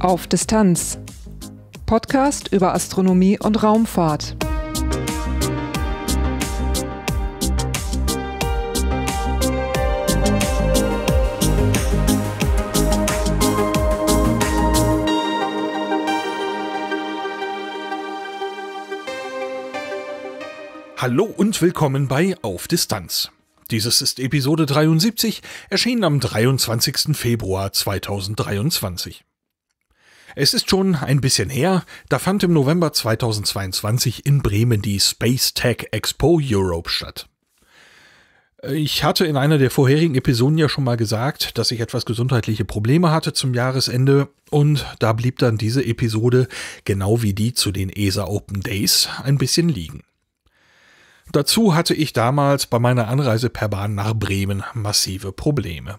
Auf Distanz. Podcast über Astronomie und Raumfahrt. Hallo und willkommen bei Auf Distanz. Dieses ist Episode 73, erschienen am 23. Februar 2023. Es ist schon ein bisschen her, da fand im November 2022 in Bremen die Space Tech Expo Europe statt. Ich hatte in einer der vorherigen Episoden ja schon mal gesagt, dass ich etwas gesundheitliche Probleme hatte zum Jahresende und da blieb dann diese Episode, genau wie die zu den ESA Open Days, ein bisschen liegen. Dazu hatte ich damals bei meiner Anreise per Bahn nach Bremen massive Probleme.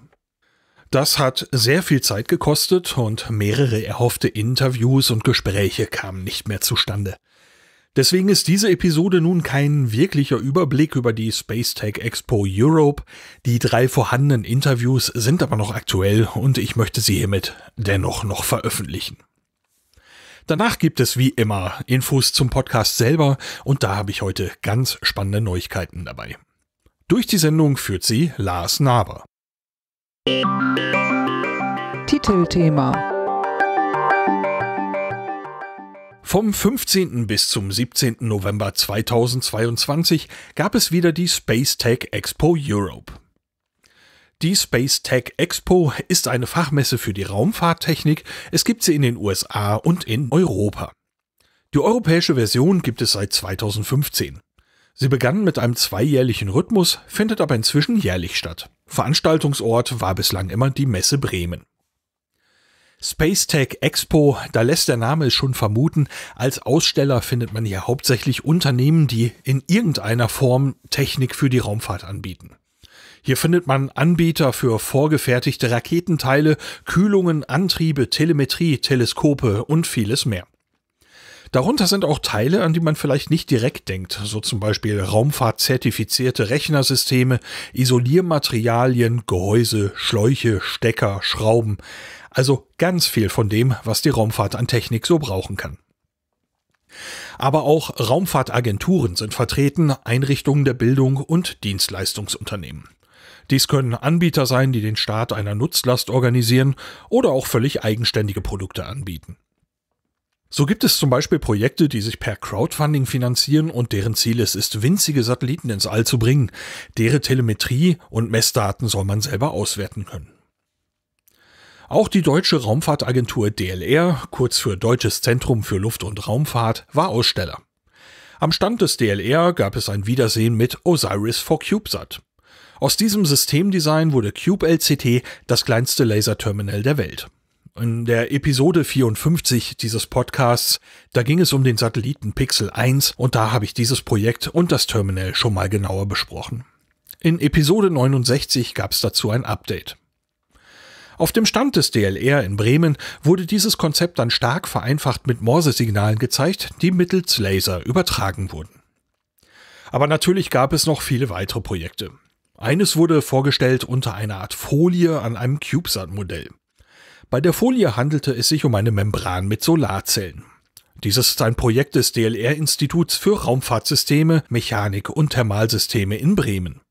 Das hat sehr viel Zeit gekostet und mehrere erhoffte Interviews und Gespräche kamen nicht mehr zustande. Deswegen ist diese Episode nun kein wirklicher Überblick über die Space Tech Expo Europe. Die drei vorhandenen Interviews sind aber noch aktuell und ich möchte sie hiermit dennoch noch veröffentlichen. Danach gibt es wie immer Infos zum Podcast selber und da habe ich heute ganz spannende Neuigkeiten dabei. Durch die Sendung führt sie Lars Naber. Titelthema Vom 15. bis zum 17. November 2022 gab es wieder die Space Tech Expo Europe. Die Space Tech Expo ist eine Fachmesse für die Raumfahrttechnik. Es gibt sie in den USA und in Europa. Die europäische Version gibt es seit 2015. Sie begannen mit einem zweijährlichen Rhythmus, findet aber inzwischen jährlich statt. Veranstaltungsort war bislang immer die Messe Bremen. Spacetech Expo, da lässt der Name es schon vermuten, als Aussteller findet man hier hauptsächlich Unternehmen, die in irgendeiner Form Technik für die Raumfahrt anbieten. Hier findet man Anbieter für vorgefertigte Raketenteile, Kühlungen, Antriebe, Telemetrie, Teleskope und vieles mehr. Darunter sind auch Teile, an die man vielleicht nicht direkt denkt, so zum Beispiel raumfahrtzertifizierte Rechnersysteme, Isoliermaterialien, Gehäuse, Schläuche, Stecker, Schrauben. Also ganz viel von dem, was die Raumfahrt an Technik so brauchen kann. Aber auch Raumfahrtagenturen sind vertreten, Einrichtungen der Bildung und Dienstleistungsunternehmen. Dies können Anbieter sein, die den Start einer Nutzlast organisieren oder auch völlig eigenständige Produkte anbieten. So gibt es zum Beispiel Projekte, die sich per Crowdfunding finanzieren und deren Ziel es ist, winzige Satelliten ins All zu bringen. Deren Telemetrie und Messdaten soll man selber auswerten können. Auch die deutsche Raumfahrtagentur DLR, kurz für Deutsches Zentrum für Luft- und Raumfahrt, war Aussteller. Am Stand des DLR gab es ein Wiedersehen mit Osiris for CubeSat. Aus diesem Systemdesign wurde Cube LCT das kleinste Laserterminal der Welt. In der Episode 54 dieses Podcasts, da ging es um den Satelliten Pixel 1 und da habe ich dieses Projekt und das Terminal schon mal genauer besprochen. In Episode 69 gab es dazu ein Update. Auf dem Stand des DLR in Bremen wurde dieses Konzept dann stark vereinfacht mit Morsesignalen gezeigt, die mittels Laser übertragen wurden. Aber natürlich gab es noch viele weitere Projekte. Eines wurde vorgestellt unter einer Art Folie an einem CubeSat-Modell. Bei der Folie handelte es sich um eine Membran mit Solarzellen. Dieses ist ein Projekt des DLR-Instituts für Raumfahrtsysteme, Mechanik und Thermalsysteme in Bremen.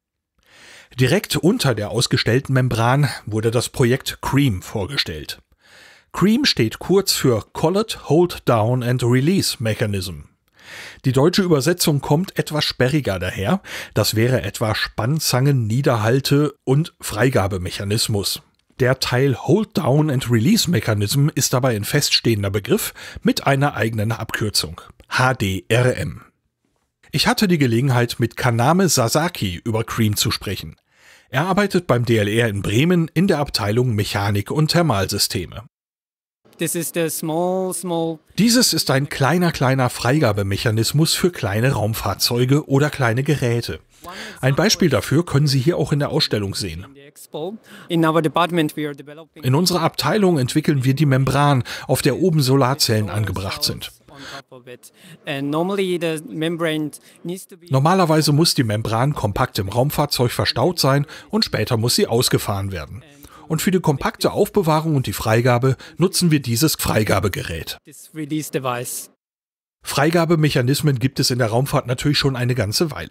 Direkt unter der ausgestellten Membran wurde das Projekt CREAM vorgestellt. CREAM steht kurz für Collet Hold Down and Release Mechanism. Die deutsche Übersetzung kommt etwas sperriger daher, das wäre etwa Spannzangen, Niederhalte und Freigabemechanismus. Der Teil Hold Down and Release Mechanism ist dabei ein feststehender Begriff mit einer eigenen Abkürzung HDRM. Ich hatte die Gelegenheit, mit Kaname Sasaki über Cream zu sprechen. Er arbeitet beim DLR in Bremen in der Abteilung Mechanik und Thermalsysteme. Small, small Dieses ist ein kleiner, kleiner Freigabemechanismus für kleine Raumfahrzeuge oder kleine Geräte. Ein Beispiel dafür können Sie hier auch in der Ausstellung sehen. In unserer Abteilung entwickeln wir die Membran, auf der oben Solarzellen angebracht sind. Normalerweise muss die Membran kompakt im Raumfahrzeug verstaut sein und später muss sie ausgefahren werden. Und für die kompakte Aufbewahrung und die Freigabe nutzen wir dieses Freigabegerät. Freigabemechanismen gibt es in der Raumfahrt natürlich schon eine ganze Weile.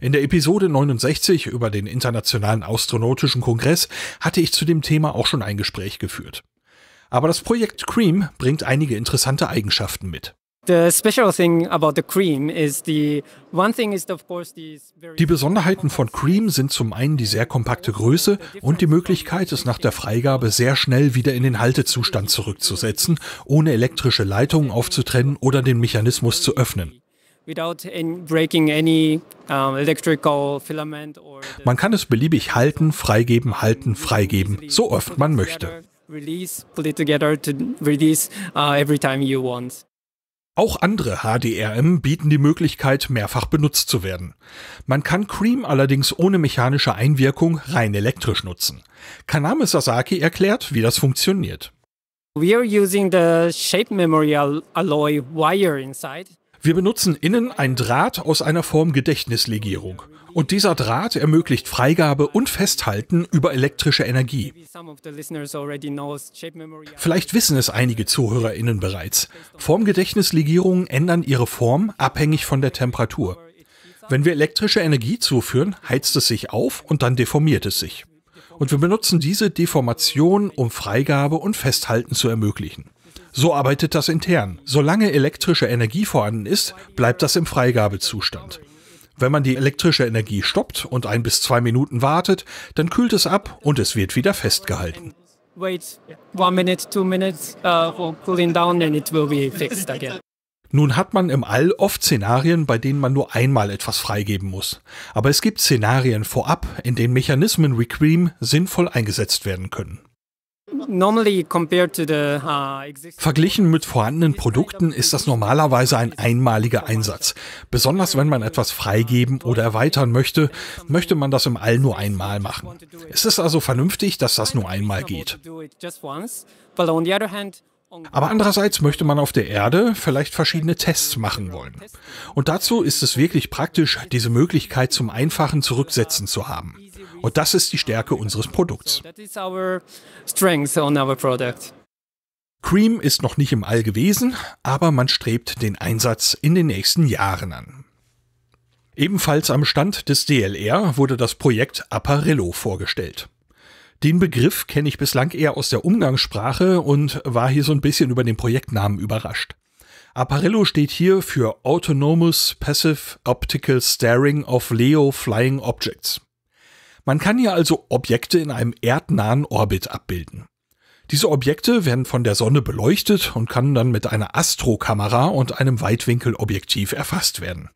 In der Episode 69 über den Internationalen Astronautischen Kongress hatte ich zu dem Thema auch schon ein Gespräch geführt. Aber das Projekt CREAM bringt einige interessante Eigenschaften mit. Die Besonderheiten von Cream sind zum einen die sehr kompakte Größe und die Möglichkeit, es nach der Freigabe sehr schnell wieder in den Haltezustand zurückzusetzen, ohne elektrische Leitungen aufzutrennen oder den Mechanismus zu öffnen. Man kann es beliebig halten, freigeben, halten, freigeben, so oft man möchte. Auch andere HDRM bieten die Möglichkeit, mehrfach benutzt zu werden. Man kann Cream allerdings ohne mechanische Einwirkung rein elektrisch nutzen. Kaname Sasaki erklärt, wie das funktioniert. We are using the shape memory alloy wire inside. Wir benutzen innen ein Draht aus einer Form Gedächtnislegierung. Und dieser Draht ermöglicht Freigabe und Festhalten über elektrische Energie. Vielleicht wissen es einige ZuhörerInnen bereits. Formgedächtnislegierungen ändern ihre Form abhängig von der Temperatur. Wenn wir elektrische Energie zuführen, heizt es sich auf und dann deformiert es sich. Und wir benutzen diese Deformation, um Freigabe und Festhalten zu ermöglichen. So arbeitet das intern. Solange elektrische Energie vorhanden ist, bleibt das im Freigabezustand. Wenn man die elektrische Energie stoppt und ein bis zwei Minuten wartet, dann kühlt es ab und es wird wieder festgehalten. Uh, Nun hat man im All oft Szenarien, bei denen man nur einmal etwas freigeben muss. Aber es gibt Szenarien vorab, in denen Mechanismen Requiem sinnvoll eingesetzt werden können. Uh, Verglichen mit vorhandenen Produkten ist das normalerweise ein einmaliger Einsatz. Besonders wenn man etwas freigeben oder erweitern möchte, möchte man das im All nur einmal machen. Es ist also vernünftig, dass das nur einmal geht. Aber andererseits möchte man auf der Erde vielleicht verschiedene Tests machen wollen. Und dazu ist es wirklich praktisch, diese Möglichkeit zum einfachen Zurücksetzen zu haben. Und das ist die Stärke unseres Produkts. Cream ist noch nicht im All gewesen, aber man strebt den Einsatz in den nächsten Jahren an. Ebenfalls am Stand des DLR wurde das Projekt Apparello vorgestellt. Den Begriff kenne ich bislang eher aus der Umgangssprache und war hier so ein bisschen über den Projektnamen überrascht. Apparello steht hier für Autonomous Passive Optical Staring of Leo Flying Objects. Man kann hier also Objekte in einem erdnahen Orbit abbilden. Diese Objekte werden von der Sonne beleuchtet und können dann mit einer Astrokamera und einem Weitwinkelobjektiv erfasst werden.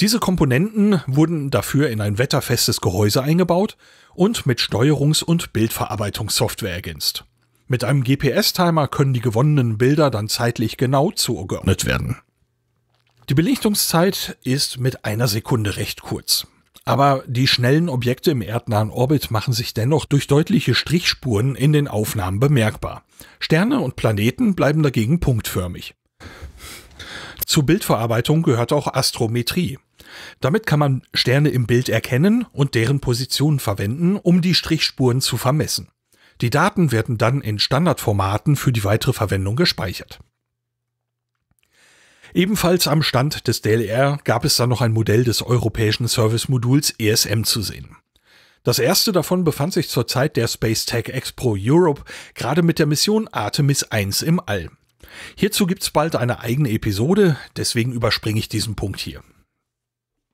Diese Komponenten wurden dafür in ein wetterfestes Gehäuse eingebaut und mit Steuerungs- und Bildverarbeitungssoftware ergänzt. Mit einem GPS-Timer können die gewonnenen Bilder dann zeitlich genau zugeordnet werden. Die Belichtungszeit ist mit einer Sekunde recht kurz. Aber die schnellen Objekte im erdnahen Orbit machen sich dennoch durch deutliche Strichspuren in den Aufnahmen bemerkbar. Sterne und Planeten bleiben dagegen punktförmig. Zur Bildverarbeitung gehört auch Astrometrie. Damit kann man Sterne im Bild erkennen und deren Positionen verwenden, um die Strichspuren zu vermessen. Die Daten werden dann in Standardformaten für die weitere Verwendung gespeichert. Ebenfalls am Stand des DLR gab es dann noch ein Modell des europäischen Service-Moduls ESM zu sehen. Das erste davon befand sich zur Zeit der Space Tech Expo Europe gerade mit der Mission Artemis 1 im All. Hierzu gibt's bald eine eigene Episode, deswegen überspringe ich diesen Punkt hier.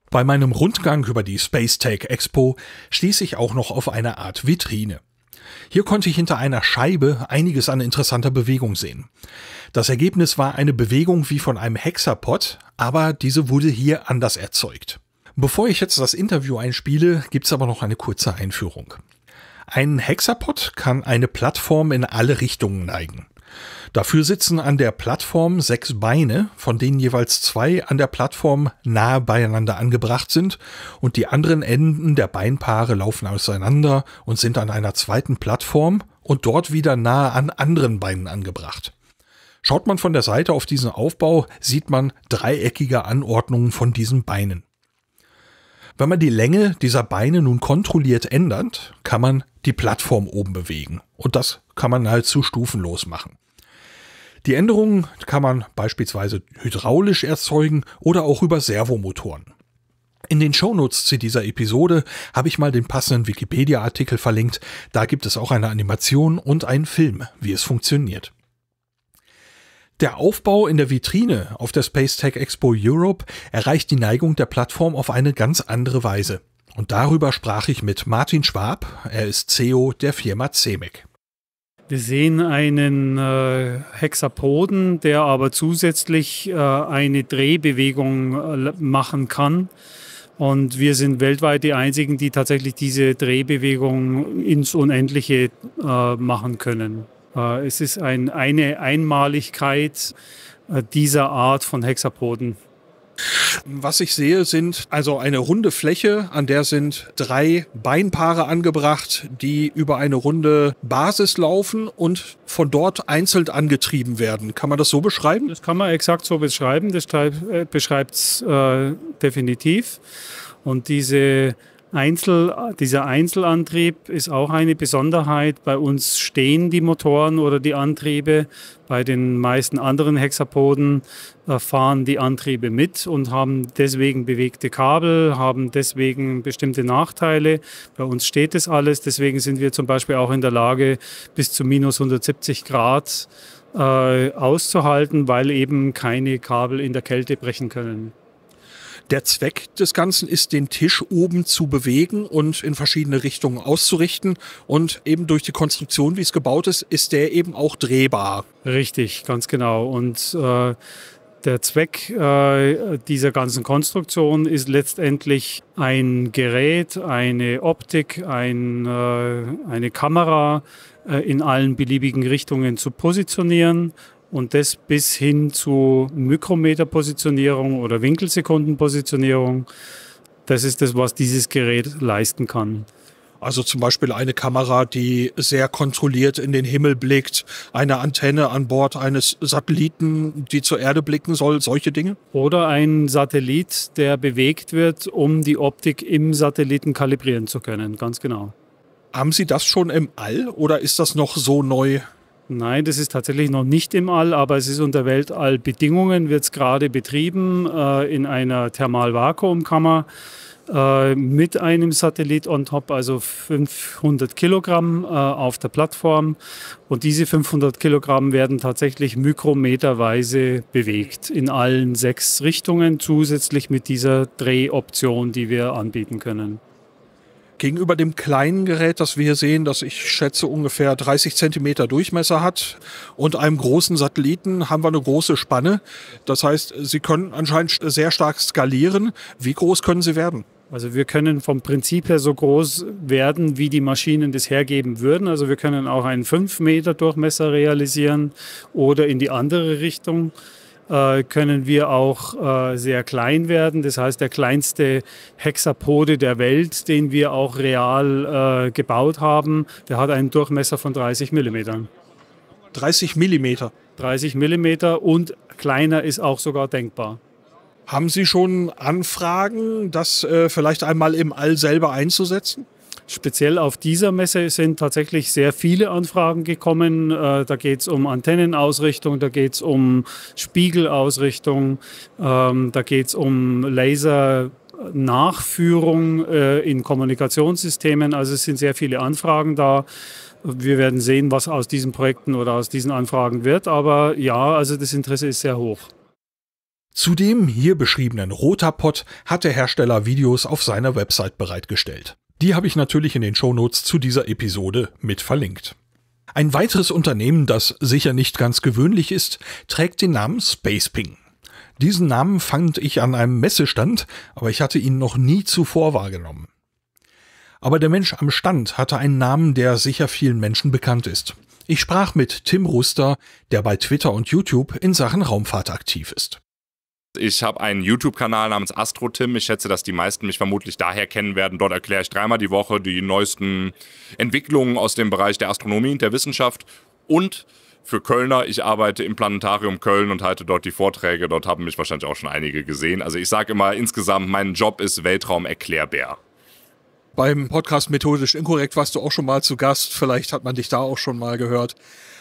Bei meinem Rundgang über die Space Tech Expo stieß ich auch noch auf eine Art Vitrine. Hier konnte ich hinter einer Scheibe einiges an interessanter Bewegung sehen. Das Ergebnis war eine Bewegung wie von einem Hexapod, aber diese wurde hier anders erzeugt. Bevor ich jetzt das Interview einspiele, gibt's aber noch eine kurze Einführung. Ein Hexapod kann eine Plattform in alle Richtungen neigen. Dafür sitzen an der Plattform sechs Beine, von denen jeweils zwei an der Plattform nahe beieinander angebracht sind und die anderen Enden der Beinpaare laufen auseinander und sind an einer zweiten Plattform und dort wieder nahe an anderen Beinen angebracht. Schaut man von der Seite auf diesen Aufbau, sieht man dreieckige Anordnungen von diesen Beinen. Wenn man die Länge dieser Beine nun kontrolliert ändert, kann man die Plattform oben bewegen. Und das kann man nahezu halt stufenlos machen. Die Änderungen kann man beispielsweise hydraulisch erzeugen oder auch über Servomotoren. In den Shownotes zu dieser Episode habe ich mal den passenden Wikipedia-Artikel verlinkt. Da gibt es auch eine Animation und einen Film, wie es funktioniert. Der Aufbau in der Vitrine auf der Space Tech Expo Europe erreicht die Neigung der Plattform auf eine ganz andere Weise. Und darüber sprach ich mit Martin Schwab. Er ist CEO der Firma CEMEC. E wir sehen einen äh, Hexapoden, der aber zusätzlich äh, eine Drehbewegung äh, machen kann. Und wir sind weltweit die Einzigen, die tatsächlich diese Drehbewegung ins Unendliche äh, machen können. Äh, es ist ein, eine Einmaligkeit äh, dieser Art von Hexapoden. Was ich sehe, sind also eine runde Fläche, an der sind drei Beinpaare angebracht, die über eine runde Basis laufen und von dort einzeln angetrieben werden. Kann man das so beschreiben? Das kann man exakt so beschreiben. Das äh, beschreibt es äh, definitiv. Und diese Einzel, dieser Einzelantrieb ist auch eine Besonderheit. Bei uns stehen die Motoren oder die Antriebe. Bei den meisten anderen Hexapoden äh, fahren die Antriebe mit und haben deswegen bewegte Kabel, haben deswegen bestimmte Nachteile. Bei uns steht es alles. Deswegen sind wir zum Beispiel auch in der Lage, bis zu minus 170 Grad äh, auszuhalten, weil eben keine Kabel in der Kälte brechen können. Der Zweck des Ganzen ist, den Tisch oben zu bewegen und in verschiedene Richtungen auszurichten. Und eben durch die Konstruktion, wie es gebaut ist, ist der eben auch drehbar. Richtig, ganz genau. Und äh, der Zweck äh, dieser ganzen Konstruktion ist letztendlich ein Gerät, eine Optik, ein, äh, eine Kamera äh, in allen beliebigen Richtungen zu positionieren und das bis hin zu Mikrometerpositionierung oder Winkelsekundenpositionierung. Das ist das, was dieses Gerät leisten kann. Also zum Beispiel eine Kamera, die sehr kontrolliert in den Himmel blickt, eine Antenne an Bord eines Satelliten, die zur Erde blicken soll, solche Dinge? Oder ein Satellit, der bewegt wird, um die Optik im Satelliten kalibrieren zu können, ganz genau. Haben Sie das schon im All oder ist das noch so neu? Nein, das ist tatsächlich noch nicht im All, aber es ist unter Weltallbedingungen, wird es gerade betrieben äh, in einer Thermalvakuumkammer äh, mit einem Satellit on top, also 500 Kilogramm äh, auf der Plattform. Und diese 500 Kilogramm werden tatsächlich mikrometerweise bewegt in allen sechs Richtungen, zusätzlich mit dieser Drehoption, die wir anbieten können. Gegenüber dem kleinen Gerät, das wir hier sehen, das ich schätze ungefähr 30 Zentimeter Durchmesser hat und einem großen Satelliten haben wir eine große Spanne. Das heißt, Sie können anscheinend sehr stark skalieren. Wie groß können Sie werden? Also wir können vom Prinzip her so groß werden, wie die Maschinen das hergeben würden. Also wir können auch einen 5 Meter Durchmesser realisieren oder in die andere Richtung. Äh, können wir auch äh, sehr klein werden. Das heißt, der kleinste Hexapode der Welt, den wir auch real äh, gebaut haben, der hat einen Durchmesser von 30 mm. 30 mm. 30 mm und kleiner ist auch sogar denkbar. Haben Sie schon Anfragen, das vielleicht einmal im All selber einzusetzen? Speziell auf dieser Messe sind tatsächlich sehr viele Anfragen gekommen. Äh, da geht es um Antennenausrichtung, da geht es um Spiegelausrichtung, ähm, da geht es um Lasernachführung äh, in Kommunikationssystemen. Also es sind sehr viele Anfragen da. Wir werden sehen, was aus diesen Projekten oder aus diesen Anfragen wird. Aber ja, also das Interesse ist sehr hoch. Zu dem hier beschriebenen Rotapod hat der Hersteller Videos auf seiner Website bereitgestellt. Die habe ich natürlich in den Shownotes zu dieser Episode mit verlinkt. Ein weiteres Unternehmen, das sicher nicht ganz gewöhnlich ist, trägt den Namen Spaceping. Diesen Namen fand ich an einem Messestand, aber ich hatte ihn noch nie zuvor wahrgenommen. Aber der Mensch am Stand hatte einen Namen, der sicher vielen Menschen bekannt ist. Ich sprach mit Tim Ruster, der bei Twitter und YouTube in Sachen Raumfahrt aktiv ist. Ich habe einen YouTube-Kanal namens AstroTim. Ich schätze, dass die meisten mich vermutlich daher kennen werden. Dort erkläre ich dreimal die Woche die neuesten Entwicklungen aus dem Bereich der Astronomie und der Wissenschaft. Und für Kölner, ich arbeite im Planetarium Köln und halte dort die Vorträge. Dort haben mich wahrscheinlich auch schon einige gesehen. Also ich sage immer insgesamt, mein Job ist Weltraumerklärbär. Beim Podcast Methodisch Inkorrekt warst du auch schon mal zu Gast. Vielleicht hat man dich da auch schon mal gehört.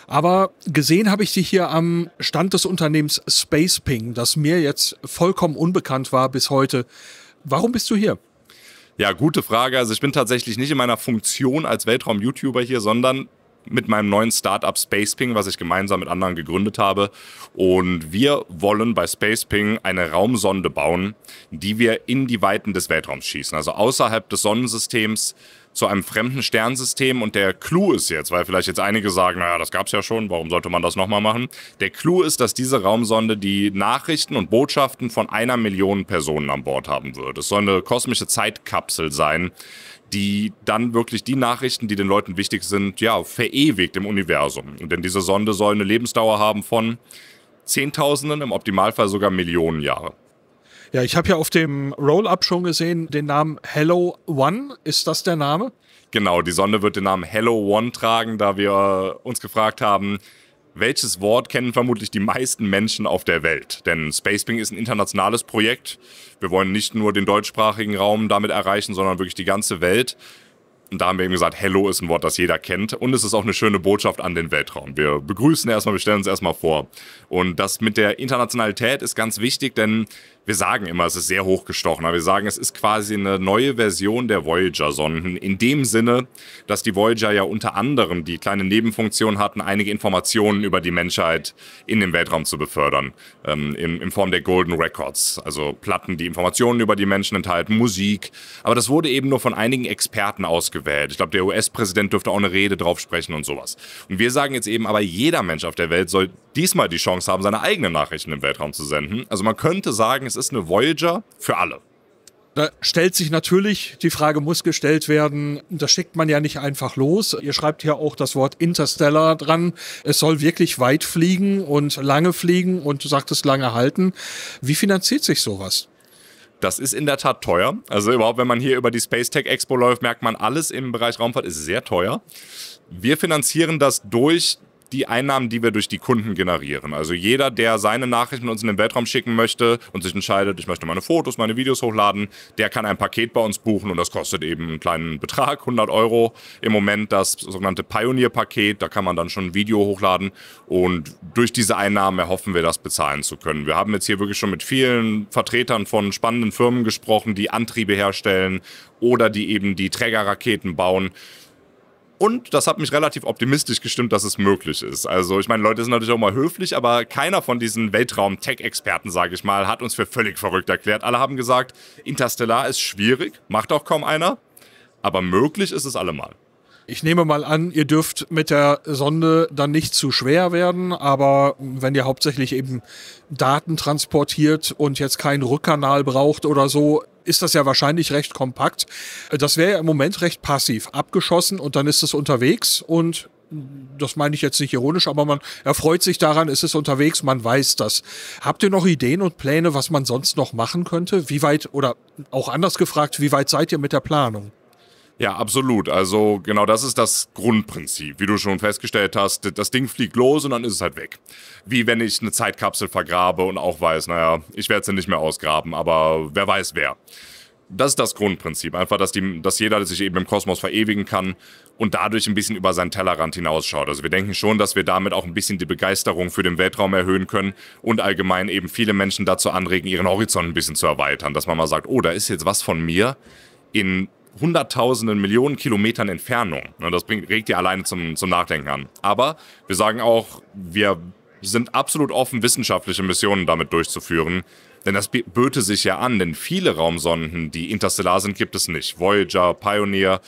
Aber gesehen habe ich sie hier am Stand des Unternehmens Spaceping, das mir jetzt vollkommen unbekannt war bis heute. Warum bist du hier? Ja, gute Frage. Also ich bin tatsächlich nicht in meiner Funktion als Weltraum-YouTuber hier, sondern mit meinem neuen Startup Spaceping, was ich gemeinsam mit anderen gegründet habe. Und wir wollen bei Spaceping eine Raumsonde bauen, die wir in die Weiten des Weltraums schießen, also außerhalb des Sonnensystems zu einem fremden Sternsystem. Und der Clou ist jetzt, weil vielleicht jetzt einige sagen, naja, das gab es ja schon, warum sollte man das nochmal machen? Der Clou ist, dass diese Raumsonde die Nachrichten und Botschaften von einer Million Personen an Bord haben wird. Es soll eine kosmische Zeitkapsel sein, die dann wirklich die Nachrichten, die den Leuten wichtig sind, ja, verewigt im Universum. Denn diese Sonde soll eine Lebensdauer haben von Zehntausenden, im Optimalfall sogar Millionen Jahre. Ja, ich habe ja auf dem Roll-Up schon gesehen den Namen Hello One. Ist das der Name? Genau, die Sonde wird den Namen Hello One tragen, da wir uns gefragt haben, welches Wort kennen vermutlich die meisten Menschen auf der Welt? Denn Spaceping ist ein internationales Projekt. Wir wollen nicht nur den deutschsprachigen Raum damit erreichen, sondern wirklich die ganze Welt. Und da haben wir eben gesagt, Hello ist ein Wort, das jeder kennt. Und es ist auch eine schöne Botschaft an den Weltraum. Wir begrüßen erstmal, wir stellen uns erstmal vor. Und das mit der Internationalität ist ganz wichtig, denn wir sagen immer, es ist sehr hochgestochen, aber wir sagen, es ist quasi eine neue Version der Voyager-Sonden. In dem Sinne, dass die Voyager ja unter anderem die kleine Nebenfunktion hatten, einige Informationen über die Menschheit in den Weltraum zu befördern. Ähm, in, in Form der Golden Records. Also Platten, die Informationen über die Menschen enthalten, Musik. Aber das wurde eben nur von einigen Experten ausgewählt. Ich glaube, der US-Präsident dürfte auch eine Rede drauf sprechen und sowas. Und wir sagen jetzt eben, aber jeder Mensch auf der Welt soll diesmal die Chance haben, seine eigenen Nachrichten im Weltraum zu senden. Also man könnte sagen, es ist eine Voyager für alle. Da stellt sich natürlich, die Frage muss gestellt werden, das schickt man ja nicht einfach los. Ihr schreibt hier auch das Wort Interstellar dran. Es soll wirklich weit fliegen und lange fliegen und du sagtest lange halten. Wie finanziert sich sowas? Das ist in der Tat teuer. Also überhaupt, wenn man hier über die Space Tech Expo läuft, merkt man, alles im Bereich Raumfahrt ist sehr teuer. Wir finanzieren das durch die Einnahmen, die wir durch die Kunden generieren. Also jeder, der seine Nachrichten uns in den Weltraum schicken möchte und sich entscheidet, ich möchte meine Fotos, meine Videos hochladen, der kann ein Paket bei uns buchen und das kostet eben einen kleinen Betrag, 100 Euro im Moment, das sogenannte Pioneer-Paket, da kann man dann schon ein Video hochladen und durch diese Einnahmen erhoffen wir das bezahlen zu können. Wir haben jetzt hier wirklich schon mit vielen Vertretern von spannenden Firmen gesprochen, die Antriebe herstellen oder die eben die Trägerraketen bauen. Und das hat mich relativ optimistisch gestimmt, dass es möglich ist. Also ich meine, Leute sind natürlich auch mal höflich, aber keiner von diesen Weltraum-Tech-Experten, sage ich mal, hat uns für völlig verrückt erklärt. Alle haben gesagt, Interstellar ist schwierig, macht auch kaum einer, aber möglich ist es allemal. Ich nehme mal an, ihr dürft mit der Sonde dann nicht zu schwer werden, aber wenn ihr hauptsächlich eben Daten transportiert und jetzt keinen Rückkanal braucht oder so, ist das ja wahrscheinlich recht kompakt. Das wäre ja im Moment recht passiv abgeschossen und dann ist es unterwegs und das meine ich jetzt nicht ironisch, aber man erfreut sich daran, es ist unterwegs, man weiß das. Habt ihr noch Ideen und Pläne, was man sonst noch machen könnte? Wie weit, oder auch anders gefragt, wie weit seid ihr mit der Planung? Ja, absolut. Also genau das ist das Grundprinzip. Wie du schon festgestellt hast, das Ding fliegt los und dann ist es halt weg. Wie wenn ich eine Zeitkapsel vergrabe und auch weiß, naja, ich werde sie nicht mehr ausgraben, aber wer weiß wer. Das ist das Grundprinzip. Einfach, dass, die, dass jeder sich eben im Kosmos verewigen kann und dadurch ein bisschen über seinen Tellerrand hinausschaut. Also wir denken schon, dass wir damit auch ein bisschen die Begeisterung für den Weltraum erhöhen können und allgemein eben viele Menschen dazu anregen, ihren Horizont ein bisschen zu erweitern. Dass man mal sagt, oh, da ist jetzt was von mir in hunderttausenden, Millionen Kilometern Entfernung. Ne, das bringt, regt ja alleine zum, zum Nachdenken an. Aber wir sagen auch, wir sind absolut offen, wissenschaftliche Missionen damit durchzuführen. Denn das böte sich ja an, denn viele Raumsonden, die interstellar sind, gibt es nicht. Voyager, Pioneer,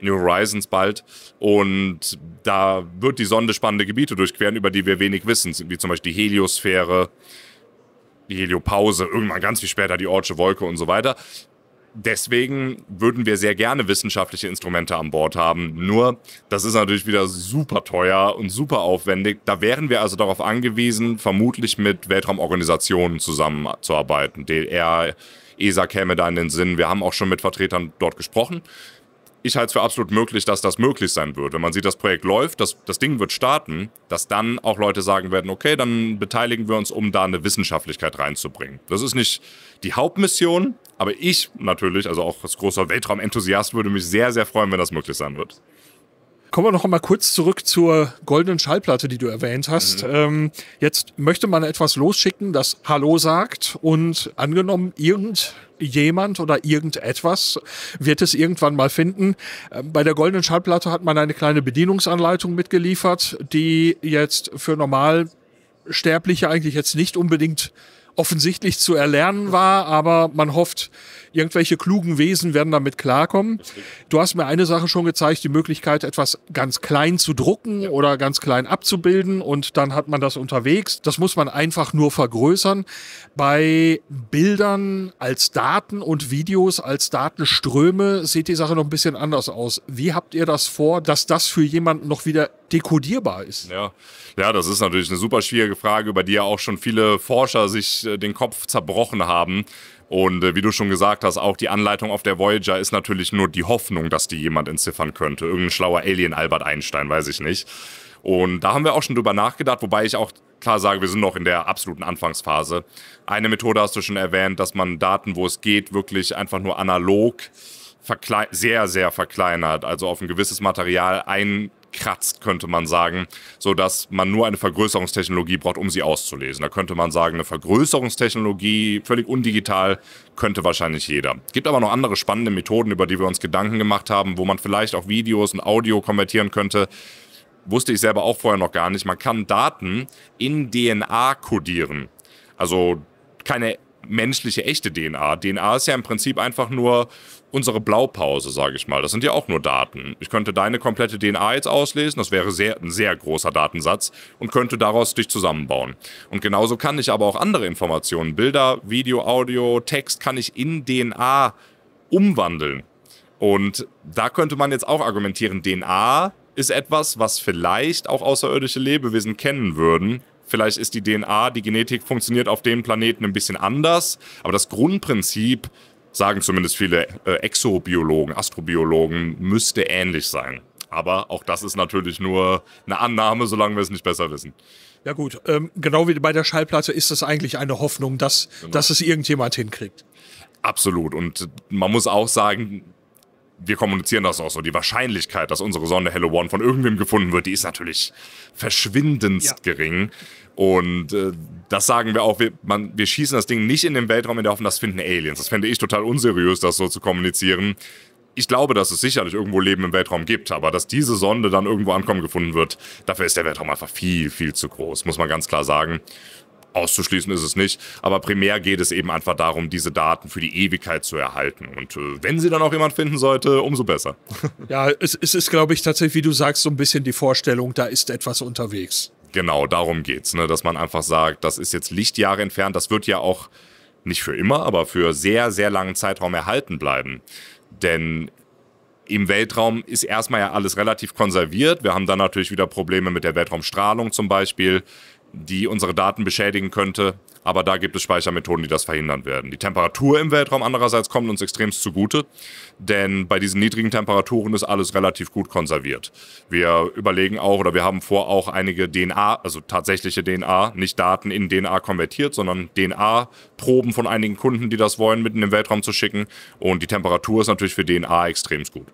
New Horizons bald. Und da wird die Sonde spannende Gebiete durchqueren, über die wir wenig wissen, wie zum Beispiel die Heliosphäre, die Heliopause, irgendwann ganz viel später die Ortsche Wolke und so weiter deswegen würden wir sehr gerne wissenschaftliche Instrumente an Bord haben. Nur, das ist natürlich wieder super teuer und super aufwendig. Da wären wir also darauf angewiesen, vermutlich mit Weltraumorganisationen zusammenzuarbeiten. DLR, ESA käme da in den Sinn. Wir haben auch schon mit Vertretern dort gesprochen. Ich halte es für absolut möglich, dass das möglich sein wird. Wenn man sieht, das Projekt läuft, das, das Ding wird starten, dass dann auch Leute sagen werden, okay, dann beteiligen wir uns, um da eine Wissenschaftlichkeit reinzubringen. Das ist nicht die Hauptmission, aber ich natürlich, also auch als großer Weltraumenthusiast, würde mich sehr, sehr freuen, wenn das möglich sein wird. Kommen wir noch einmal kurz zurück zur goldenen Schallplatte, die du erwähnt hast. Mhm. Ähm, jetzt möchte man etwas losschicken, das Hallo sagt und angenommen, irgendjemand oder irgendetwas wird es irgendwann mal finden. Ähm, bei der goldenen Schallplatte hat man eine kleine Bedienungsanleitung mitgeliefert, die jetzt für Normalsterbliche eigentlich jetzt nicht unbedingt offensichtlich zu erlernen war, aber man hofft, irgendwelche klugen Wesen werden damit klarkommen. Du hast mir eine Sache schon gezeigt, die Möglichkeit, etwas ganz klein zu drucken oder ganz klein abzubilden und dann hat man das unterwegs. Das muss man einfach nur vergrößern. Bei Bildern als Daten und Videos als Datenströme sieht die Sache noch ein bisschen anders aus. Wie habt ihr das vor, dass das für jemanden noch wieder dekodierbar ist. Ja. ja, das ist natürlich eine super schwierige Frage, über die ja auch schon viele Forscher sich äh, den Kopf zerbrochen haben. Und äh, wie du schon gesagt hast, auch die Anleitung auf der Voyager ist natürlich nur die Hoffnung, dass die jemand entziffern könnte. Irgendein schlauer Alien, Albert Einstein, weiß ich nicht. Und da haben wir auch schon drüber nachgedacht, wobei ich auch klar sage, wir sind noch in der absoluten Anfangsphase. Eine Methode hast du schon erwähnt, dass man Daten, wo es geht, wirklich einfach nur analog sehr, sehr verkleinert, also auf ein gewisses Material ein kratzt, könnte man sagen, sodass man nur eine Vergrößerungstechnologie braucht, um sie auszulesen. Da könnte man sagen, eine Vergrößerungstechnologie, völlig undigital, könnte wahrscheinlich jeder. Gibt aber noch andere spannende Methoden, über die wir uns Gedanken gemacht haben, wo man vielleicht auch Videos und Audio konvertieren könnte wusste ich selber auch vorher noch gar nicht. Man kann Daten in DNA kodieren. Also keine menschliche echte DNA. DNA ist ja im Prinzip einfach nur unsere Blaupause, sage ich mal. Das sind ja auch nur Daten. Ich könnte deine komplette DNA jetzt auslesen, das wäre sehr, ein sehr großer Datensatz und könnte daraus dich zusammenbauen. Und genauso kann ich aber auch andere Informationen, Bilder, Video, Audio, Text, kann ich in DNA umwandeln. Und da könnte man jetzt auch argumentieren, DNA ist etwas, was vielleicht auch außerirdische Lebewesen kennen würden. Vielleicht ist die DNA, die Genetik funktioniert auf dem Planeten ein bisschen anders, aber das Grundprinzip sagen zumindest viele äh, Exobiologen, Astrobiologen, müsste ähnlich sein. Aber auch das ist natürlich nur eine Annahme, solange wir es nicht besser wissen. Ja gut, ähm, genau wie bei der Schallplatte ist das eigentlich eine Hoffnung, dass, genau. dass es irgendjemand hinkriegt. Absolut. Und man muss auch sagen, wir kommunizieren das auch so. Die Wahrscheinlichkeit, dass unsere Sonde Hello One von irgendwem gefunden wird, die ist natürlich verschwindendst ja. gering. Und äh, das sagen wir auch, wir, man, wir schießen das Ding nicht in den Weltraum in der Hoffnung, das finden Aliens. Das fände ich total unseriös, das so zu kommunizieren. Ich glaube, dass es sicherlich irgendwo Leben im Weltraum gibt, aber dass diese Sonde dann irgendwo ankommen gefunden wird, dafür ist der Weltraum einfach viel, viel zu groß, muss man ganz klar sagen. Auszuschließen ist es nicht, aber primär geht es eben einfach darum, diese Daten für die Ewigkeit zu erhalten. Und äh, wenn sie dann auch jemand finden sollte, umso besser. ja, es, es ist, glaube ich, tatsächlich, wie du sagst, so ein bisschen die Vorstellung, da ist etwas unterwegs. Genau, darum geht's, ne? dass man einfach sagt, das ist jetzt Lichtjahre entfernt, das wird ja auch nicht für immer, aber für sehr, sehr langen Zeitraum erhalten bleiben. Denn im Weltraum ist erstmal ja alles relativ konserviert. Wir haben dann natürlich wieder Probleme mit der Weltraumstrahlung zum Beispiel die unsere Daten beschädigen könnte. Aber da gibt es Speichermethoden, die das verhindern werden. Die Temperatur im Weltraum andererseits kommt uns extremst zugute, denn bei diesen niedrigen Temperaturen ist alles relativ gut konserviert. Wir überlegen auch oder wir haben vor, auch einige DNA, also tatsächliche DNA, nicht Daten in DNA konvertiert, sondern DNA-Proben von einigen Kunden, die das wollen, mitten im Weltraum zu schicken. Und die Temperatur ist natürlich für DNA extremst gut.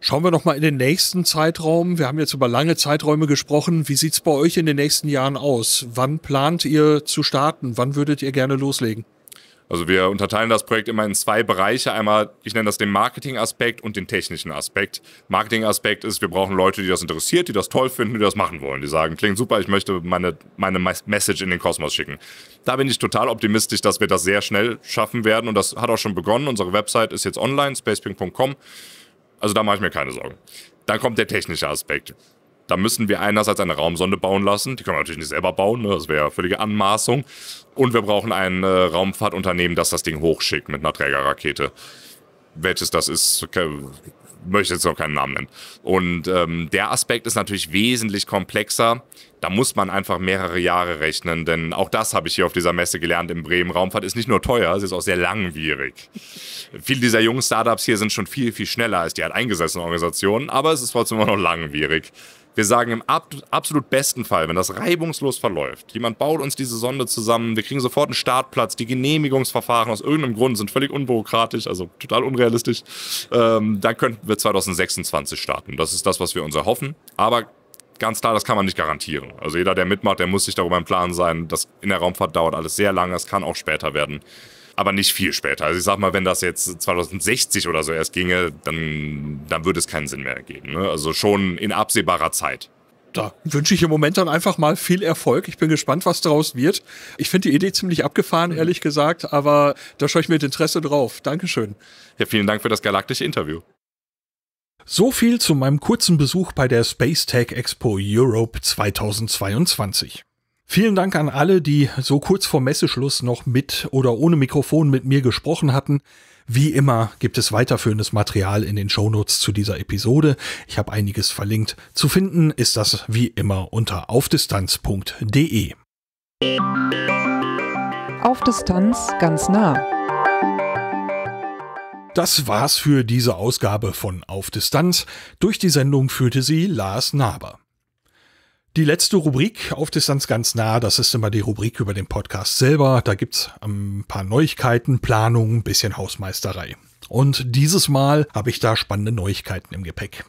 Schauen wir noch mal in den nächsten Zeitraum. Wir haben jetzt über lange Zeiträume gesprochen. Wie sieht es bei euch in den nächsten Jahren aus? Wann plant ihr zu starten? Wann würdet ihr gerne loslegen? Also wir unterteilen das Projekt immer in zwei Bereiche. Einmal, ich nenne das den Marketing-Aspekt und den technischen Aspekt. Marketing-Aspekt ist, wir brauchen Leute, die das interessiert, die das toll finden, die das machen wollen. Die sagen, klingt super, ich möchte meine, meine Message in den Kosmos schicken. Da bin ich total optimistisch, dass wir das sehr schnell schaffen werden und das hat auch schon begonnen. Unsere Website ist jetzt online, spacepink.com. Also da mache ich mir keine Sorgen. Dann kommt der technische Aspekt. Da müssen wir einerseits eine Raumsonde bauen lassen. Die können wir natürlich nicht selber bauen, ne? das wäre ja völlige Anmaßung. Und wir brauchen ein äh, Raumfahrtunternehmen, das das Ding hochschickt mit einer Trägerrakete. Welches das ist, möchte jetzt noch keinen Namen nennen. Und ähm, der Aspekt ist natürlich wesentlich komplexer. Da muss man einfach mehrere Jahre rechnen, denn auch das habe ich hier auf dieser Messe gelernt im Bremen. Raumfahrt ist nicht nur teuer, sie ist auch sehr langwierig. Viele dieser jungen Startups hier sind schon viel, viel schneller als die halt eingesessenen Organisationen, aber es ist trotzdem immer noch langwierig. Wir sagen im ab absolut besten Fall, wenn das reibungslos verläuft, jemand baut uns diese Sonde zusammen, wir kriegen sofort einen Startplatz, die Genehmigungsverfahren aus irgendeinem Grund sind völlig unbürokratisch, also total unrealistisch, ähm, dann könnten wir 2026 starten. Das ist das, was wir uns erhoffen. Aber ganz klar, das kann man nicht garantieren. Also jeder, der mitmacht, der muss sich darüber im Plan sein, dass in der Raumfahrt dauert alles sehr lange, es kann auch später werden aber nicht viel später. Also ich sag mal, wenn das jetzt 2060 oder so erst ginge, dann, dann würde es keinen Sinn mehr geben. Ne? Also schon in absehbarer Zeit. Da wünsche ich im Moment dann einfach mal viel Erfolg. Ich bin gespannt, was daraus wird. Ich finde die Idee ziemlich abgefahren, mhm. ehrlich gesagt, aber da schaue ich mit Interesse drauf. Dankeschön. Ja, vielen Dank für das galaktische Interview. So viel zu meinem kurzen Besuch bei der Space Tech Expo Europe 2022. Vielen Dank an alle, die so kurz vor Messeschluss noch mit oder ohne Mikrofon mit mir gesprochen hatten. Wie immer gibt es weiterführendes Material in den Shownotes zu dieser Episode. Ich habe einiges verlinkt. Zu finden ist das wie immer unter aufdistanz.de. Auf Distanz ganz nah. Das war's für diese Ausgabe von Auf Distanz. Durch die Sendung führte sie Lars Naber. Die letzte Rubrik auf Distanz ganz nah, das ist immer die Rubrik über den Podcast selber. Da gibt es ein paar Neuigkeiten, Planungen, ein bisschen Hausmeisterei. Und dieses Mal habe ich da spannende Neuigkeiten im Gepäck.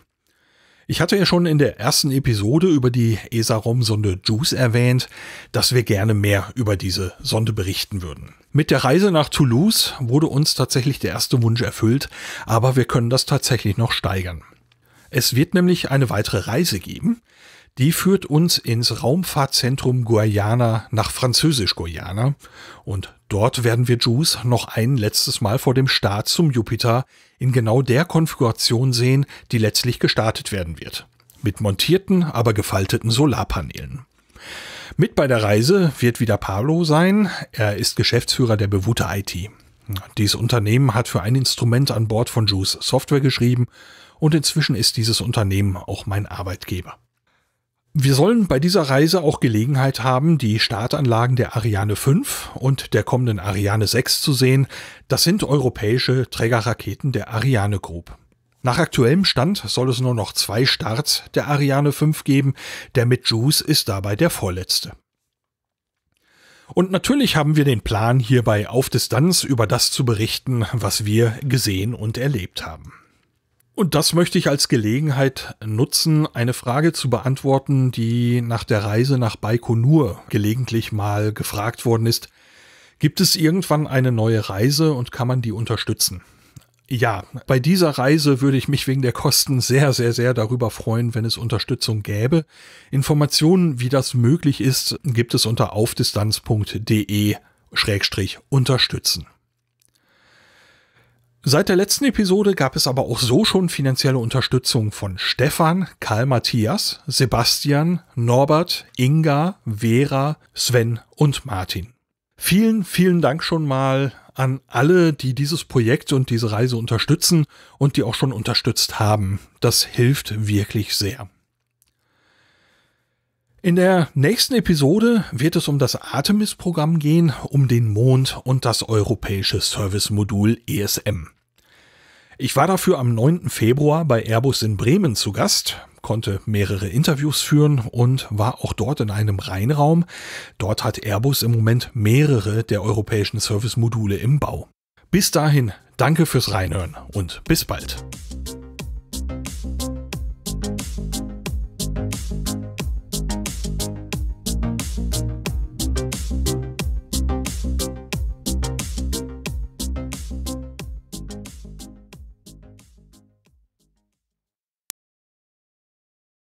Ich hatte ja schon in der ersten Episode über die ESA-Raumsonde JUICE erwähnt, dass wir gerne mehr über diese Sonde berichten würden. Mit der Reise nach Toulouse wurde uns tatsächlich der erste Wunsch erfüllt, aber wir können das tatsächlich noch steigern. Es wird nämlich eine weitere Reise geben, die führt uns ins Raumfahrtzentrum Guayana nach Französisch-Guayana und dort werden wir Juice noch ein letztes Mal vor dem Start zum Jupiter in genau der Konfiguration sehen, die letztlich gestartet werden wird. Mit montierten, aber gefalteten Solarpanelen. Mit bei der Reise wird wieder Pablo sein. Er ist Geschäftsführer der Bewute IT. Dieses Unternehmen hat für ein Instrument an Bord von Juice Software geschrieben und inzwischen ist dieses Unternehmen auch mein Arbeitgeber. Wir sollen bei dieser Reise auch Gelegenheit haben, die Startanlagen der Ariane 5 und der kommenden Ariane 6 zu sehen. Das sind europäische Trägerraketen der Ariane Group. Nach aktuellem Stand soll es nur noch zwei Starts der Ariane 5 geben. Der mit Juice ist dabei der vorletzte. Und natürlich haben wir den Plan, hierbei auf Distanz über das zu berichten, was wir gesehen und erlebt haben. Und das möchte ich als Gelegenheit nutzen, eine Frage zu beantworten, die nach der Reise nach Baikonur gelegentlich mal gefragt worden ist. Gibt es irgendwann eine neue Reise und kann man die unterstützen? Ja, bei dieser Reise würde ich mich wegen der Kosten sehr, sehr, sehr darüber freuen, wenn es Unterstützung gäbe. Informationen, wie das möglich ist, gibt es unter aufdistanz.de-unterstützen. Seit der letzten Episode gab es aber auch so schon finanzielle Unterstützung von Stefan, Karl Matthias, Sebastian, Norbert, Inga, Vera, Sven und Martin. Vielen, vielen Dank schon mal an alle, die dieses Projekt und diese Reise unterstützen und die auch schon unterstützt haben. Das hilft wirklich sehr. In der nächsten Episode wird es um das Artemis-Programm gehen, um den Mond und das europäische Service-Modul ESM. Ich war dafür am 9. Februar bei Airbus in Bremen zu Gast, konnte mehrere Interviews führen und war auch dort in einem Reinraum. Dort hat Airbus im Moment mehrere der europäischen Service-Module im Bau. Bis dahin, danke fürs Reinhören und bis bald.